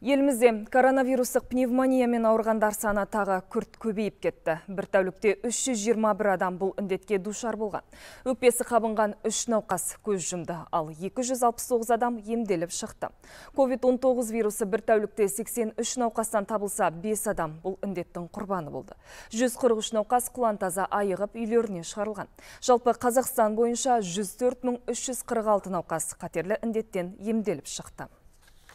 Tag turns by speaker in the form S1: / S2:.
S1: Елімізде коронавирустық пневмониямен ауырғандар саны тағы күрт көбейіп кетті. Бір тәулікте 321 адам бұл үндетке душар болған. Өкпесі қабынған 3 науқас көз жұмды, ал 269 адам емделіп шықты. COVID-19 вирусы бір тәулікте 83 науқастан табылса, 5 адам бұл індеттің құрбаны болды. 143 науқас құлантаза айығып үйлеріне шығарылған. Жалпы Қазақстан бойынша 104.346 науқас қатерлі індеттен емделіп шықты.